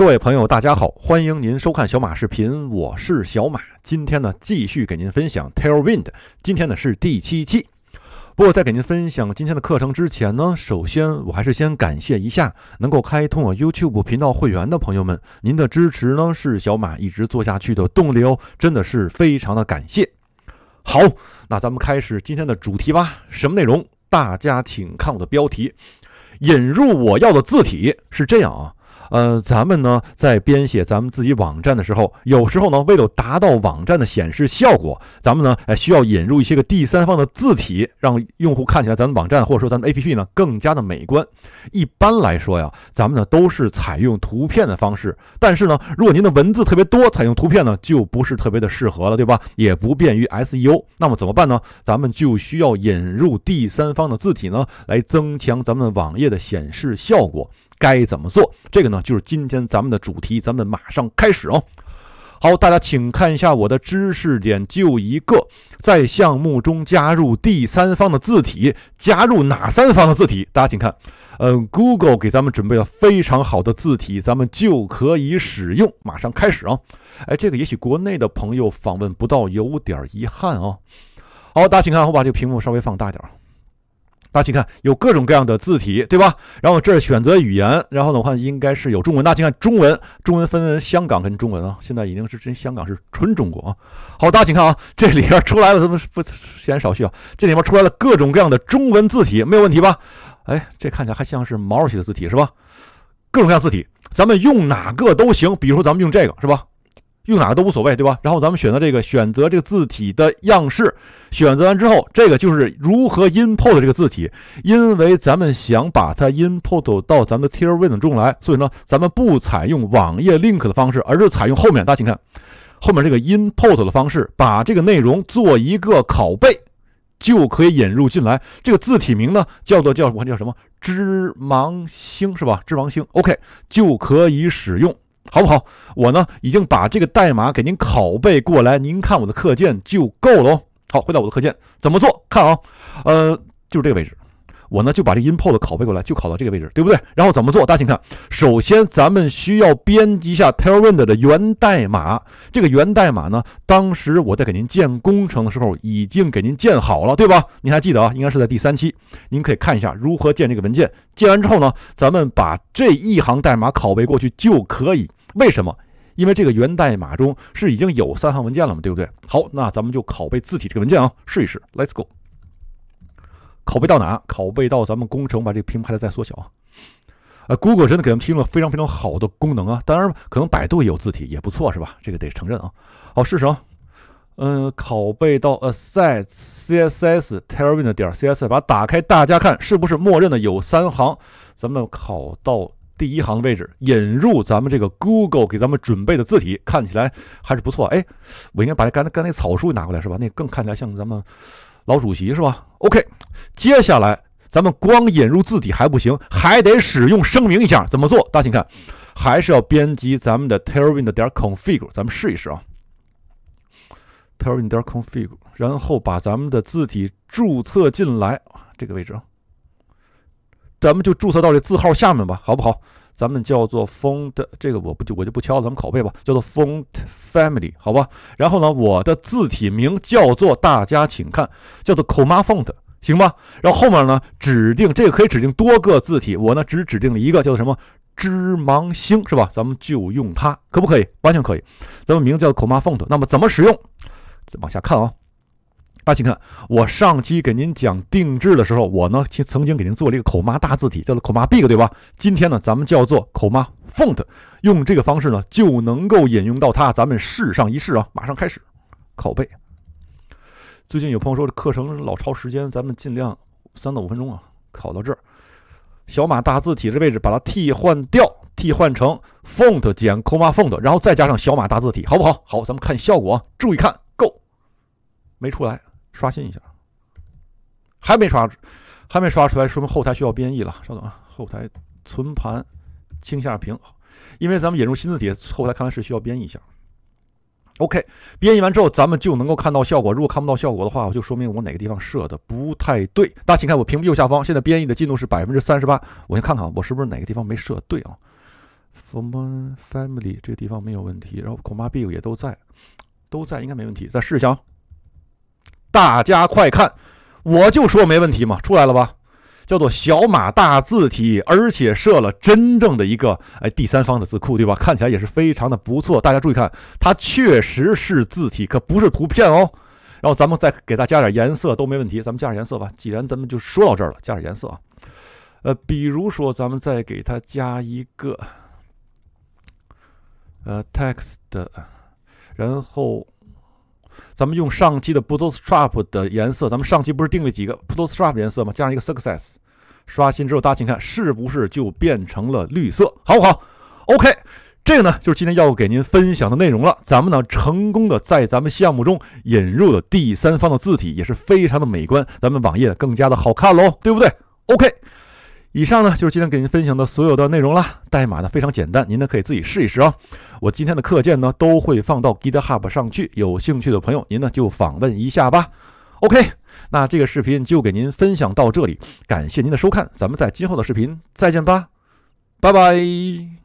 各位朋友，大家好，欢迎您收看小马视频，我是小马。今天呢，继续给您分享 Tailwind，今天呢是第七期。不过在给您分享今天的课程之前呢，首先我还是先感谢一下能够开通我 YouTube 频道会员的朋友们，您的支持呢是小马一直做下去的动力哦，真的是非常的感谢。好，那咱们开始今天的主题吧。什么内容？大家请看我的标题，引入我要的字体是这样啊。呃，咱们呢在编写咱们自己网站的时候，有时候呢为了达到网站的显示效果，咱们呢哎需要引入一些个第三方的字体，让用户看起来咱们网站或者说咱们 APP 呢更加的美观。一般来说呀，咱们呢都是采用图片的方式，但是呢如果您的文字特别多，采用图片呢就不是特别的适合了，对吧？也不便于 SEO。那么怎么办呢？咱们就需要引入第三方的字体呢，来增强咱们网页的显示效果。该怎么做？这个呢，就是今天咱们的主题，咱们马上开始哦。好，大家请看一下我的知识点，就一个，在项目中加入第三方的字体，加入哪三方的字体？大家请看，呃，Google 给咱们准备了非常好的字体，咱们就可以使用。马上开始啊！哎，这个也许国内的朋友访问不到，有点遗憾哦。好，大家请看，我把这个屏幕稍微放大点点。大家请看，有各种各样的字体，对吧？然后这儿选择语言，然后的话应该是有中文。大家请看中文，中文分为香港跟中文啊。现在已经是真香港是纯中国啊。好，大家请看啊，这里边出来了，咱们不闲少叙啊，这里面出来了各种各样的中文字体，没有问题吧？哎，这看起来还像是毛主席的字体是吧？各种各样字体，咱们用哪个都行。比如咱们用这个是吧？用哪个都无所谓，对吧？然后咱们选择这个，选择这个字体的样式。选择完之后，这个就是如何 import 这个字体，因为咱们想把它 import 到咱们的 t i e r w i n d 中来，所以呢，咱们不采用网页 link 的方式，而是采用后面，大家请看后面这个 import 的方式，把这个内容做一个拷贝，就可以引入进来。这个字体名呢，叫做叫我看叫什么，织芒星是吧？织芒星，OK，就可以使用。好不好？我呢已经把这个代码给您拷贝过来，您看我的课件就够了哦。好，回到我的课件怎么做？看啊，呃，就是这个位置。我呢就把这 import 拷贝过来，就拷到这个位置，对不对？然后怎么做？大家请看，首先咱们需要编辑一下 Tailwind 的源代码。这个源代码呢，当时我在给您建工程的时候已经给您建好了，对吧？您还记得啊？应该是在第三期，您可以看一下如何建这个文件。建完之后呢，咱们把这一行代码拷贝过去就可以。为什么？因为这个源代码中是已经有三行文件了嘛，对不对？好，那咱们就拷贝字体这个文件啊，试一试。Let's go。拷贝到哪？拷贝到咱们工程，把这个平台得再缩小啊！啊，Google 真的给他们提供了非常非常好的功能啊！当然，可能百度也有字体，也不错，是吧？这个得承认啊。好，试试啊。嗯，拷贝到呃，在 CSS Tailwind 点儿 CSS，把它打开，大家看是不是默认的有三行？咱们拷到第一行位置，引入咱们这个 Google 给咱们准备的字体，看起来还是不错。哎，我应该把刚才刚才草书拿过来，是吧？那更看起来像咱们。老主席是吧？OK，接下来咱们光引入字体还不行，还得使用声明一下。怎么做？大家请看，还是要编辑咱们的 Tailwind 点 Config，咱们试一试啊。Tailwind 点 Config，然后把咱们的字体注册进来。这个位置，啊，咱们就注册到这字号下面吧，好不好？咱们叫做 font，这个我不就我就不敲了，咱们拷贝吧，叫做 font family，好吧。然后呢，我的字体名叫做，大家请看，叫做 comma font，行吧。然后后面呢，指定这个可以指定多个字体，我呢只指定了一个，叫做什么？织芒星是吧？咱们就用它，可不可以？完全可以。咱们名字叫做 comma font，那么怎么使用？再往下看啊。大家请看，我上期给您讲定制的时候，我呢曾曾经给您做了一个口妈大字体，叫做口妈 Big，对吧？今天呢，咱们叫做口妈 Font，用这个方式呢就能够引用到它。咱们试上一试啊，马上开始。拷贝。最近有朋友说这课程老超时间，咱们尽量三到五分钟啊，考到这儿。小马大字体这位置把它替换掉，替换成 Font 减 comma Font，然后再加上小马大字体，好不好？好，咱们看效果，注意看，g o 没出来？刷新一下，还没刷，还没刷出来，说明后台需要编译了。稍等啊，后台存盘，清下屏，因为咱们引入新字体，后台看来是需要编译一下。OK，编译完之后，咱们就能够看到效果。如果看不到效果的话，我就说明我哪个地方设的不太对。大家请看我屏幕右下方，现在编译的进度是百分之三十八。我先看看我是不是哪个地方没设对啊？Family o r m f 这个地方没有问题，然后 comma Big 也都在，都在，应该没问题。再试一下。啊。大家快看，我就说没问题嘛，出来了吧？叫做小马大字体，而且设了真正的一个哎第三方的字库，对吧？看起来也是非常的不错。大家注意看，它确实是字体，可不是图片哦。然后咱们再给它加点颜色都没问题，咱们加点颜色吧。既然咱们就说到这儿了，加点颜色啊。呃，比如说咱们再给它加一个呃 text，然后。咱们用上期的 Bootstrap 的颜色，咱们上期不是定了几个 Bootstrap 颜色吗？加上一个 Success，刷新之后，大家请看，是不是就变成了绿色，好不好？OK，这个呢就是今天要给您分享的内容了。咱们呢成功的在咱们项目中引入了第三方的字体，也是非常的美观，咱们网页更加的好看喽，对不对？OK。以上呢就是今天给您分享的所有的内容了。代码呢非常简单，您呢可以自己试一试哦。我今天的课件呢都会放到 GitHub 上去，有兴趣的朋友您呢就访问一下吧。OK，那这个视频就给您分享到这里，感谢您的收看，咱们在今后的视频再见吧，拜拜。